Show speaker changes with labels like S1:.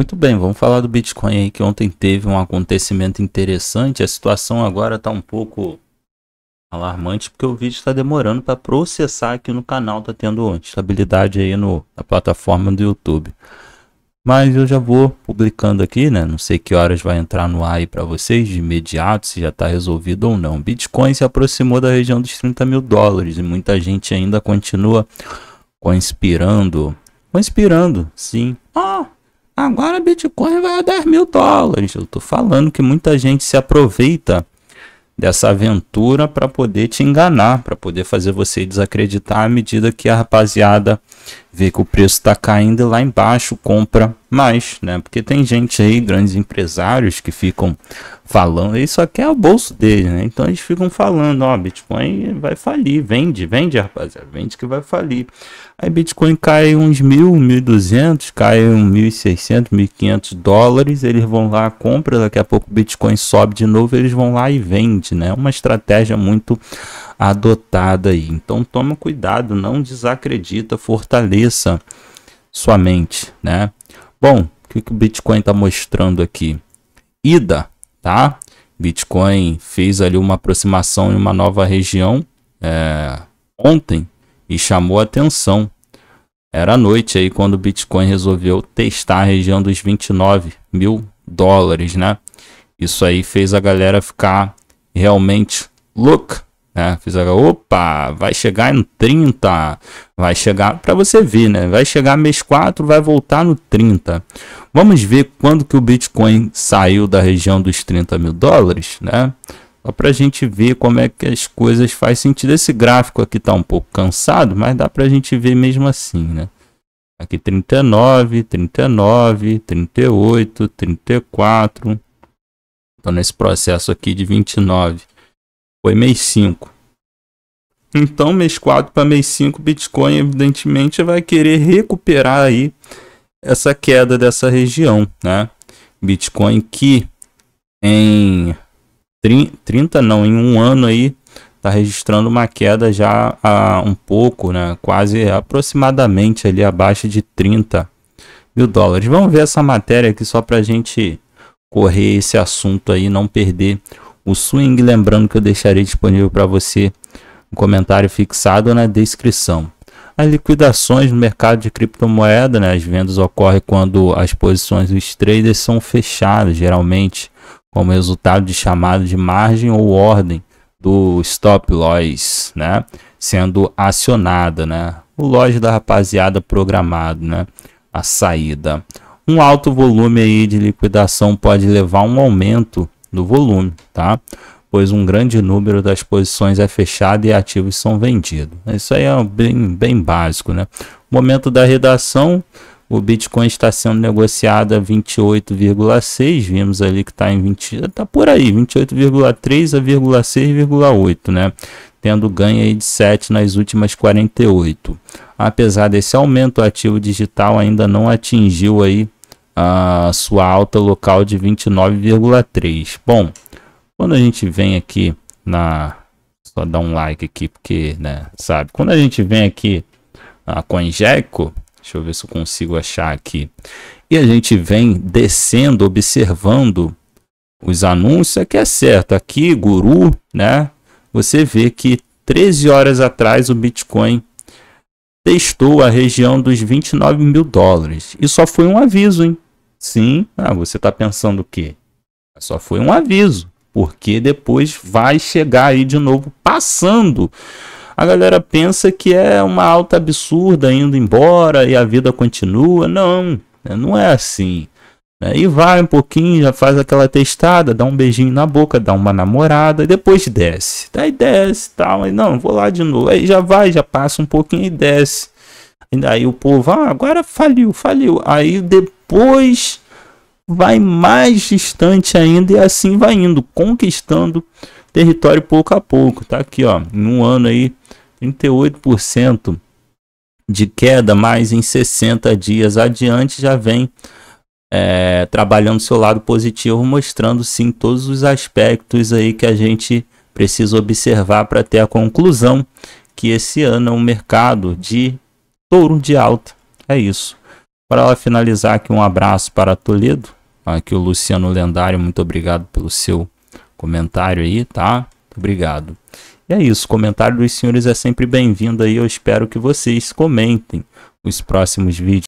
S1: Muito bem, vamos falar do Bitcoin aí, que ontem teve um acontecimento interessante. A situação agora está um pouco alarmante, porque o vídeo está demorando para processar aqui no canal, está tendo instabilidade aí no, na plataforma do YouTube. Mas eu já vou publicando aqui, né? Não sei que horas vai entrar no ar aí para vocês de imediato, se já está resolvido ou não. Bitcoin se aproximou da região dos 30 mil dólares e muita gente ainda continua conspirando. Conspirando, sim. Ah, Agora Bitcoin vai a 10 mil dólares. Eu estou falando que muita gente se aproveita dessa aventura para poder te enganar, para poder fazer você desacreditar à medida que a rapaziada vê que o preço está caindo lá embaixo, compra mais, né? Porque tem gente aí, grandes empresários que ficam falando, isso aqui é o bolso dele, né? Então eles ficam falando, ó, Bitcoin vai falir, vende, vende, rapaziada, vende que vai falir. Aí Bitcoin cai uns mil, mil duzentos, cai uns mil seiscentos, mil quinhentos dólares, eles vão lá, compra, daqui a pouco Bitcoin sobe de novo, eles vão lá e vende, né? É uma estratégia muito adotada aí. Então toma cuidado, não desacredita, fortaleça sua mente, né? Bom, o que, que o Bitcoin está mostrando aqui? Ida, tá? Bitcoin fez ali uma aproximação em uma nova região é, ontem e chamou atenção. Era noite aí quando o Bitcoin resolveu testar a região dos 29 mil dólares, né? Isso aí fez a galera ficar realmente louca né? Fizeram, opa, vai chegar no 30, vai chegar, para você ver, né? Vai chegar mês 4, vai voltar no 30. Vamos ver quando que o Bitcoin saiu da região dos 30 mil dólares, né? Só para a gente ver como é que as coisas faz sentido. Esse gráfico aqui tá um pouco cansado, mas dá para a gente ver mesmo assim, né? Aqui 39, 39, 38, 34. Então nesse processo aqui de 29 foi mês 5. Então, mês 4 para mês 5, Bitcoin evidentemente vai querer recuperar aí essa queda dessa região, né? Bitcoin que em 30, 30 não, em um ano aí tá registrando uma queda já a um pouco, né? Quase aproximadamente ali abaixo de 30 mil dólares. Vamos ver essa matéria aqui só para gente correr esse assunto aí, não perder o swing. Lembrando que eu deixarei disponível para você um comentário fixado na descrição. As liquidações no mercado de criptomoeda, né, as vendas ocorrem quando as posições dos traders são fechadas, geralmente como resultado de chamada de margem ou ordem do stop loss, né, sendo acionada, né, o loss da rapaziada programado, né, a saída. Um alto volume aí de liquidação pode levar a um aumento do volume, tá? Pois um grande número das posições é fechado e ativos são vendidos. Isso aí é bem, bem básico, né? Momento da redação, o Bitcoin está sendo negociado a 28,6, vimos ali que está em 20, tá por aí, 28,3 a 6,8, né? Tendo ganho aí de 7 nas últimas 48. Apesar desse aumento, o ativo digital ainda não atingiu aí a sua alta local de 29,3. Bom, quando a gente vem aqui na só dar um like aqui porque, né, sabe? Quando a gente vem aqui a CoinGecko, deixa eu ver se eu consigo achar aqui. E a gente vem descendo, observando os anúncios, aqui é, é certo, aqui Guru, né? Você vê que 13 horas atrás o Bitcoin testou a região dos 29 mil dólares. E só foi um aviso, hein? Sim, ah, você está pensando o quê? Só foi um aviso, porque depois vai chegar aí de novo passando. A galera pensa que é uma alta absurda indo embora e a vida continua. Não, né? não é assim. Né? E vai um pouquinho, já faz aquela testada, dá um beijinho na boca, dá uma namorada, e depois desce. Daí desce tal, aí não, vou lá de novo. Aí já vai, já passa um pouquinho e desce. E aí o povo, ah, agora faliu, faliu. Aí depois vai mais distante ainda e assim vai indo, conquistando território pouco a pouco. Tá aqui, ó, em um ano aí, 38% de queda, mas em 60 dias adiante já vem é, trabalhando seu lado positivo, mostrando sim todos os aspectos aí que a gente precisa observar para ter a conclusão que esse ano é um mercado de touro de alta. É isso. Para finalizar aqui um abraço para Toledo, aqui o Luciano Lendário, muito obrigado pelo seu comentário aí, tá? Muito obrigado. E é isso, comentário dos senhores é sempre bem-vindo aí, eu espero que vocês comentem os próximos vídeos.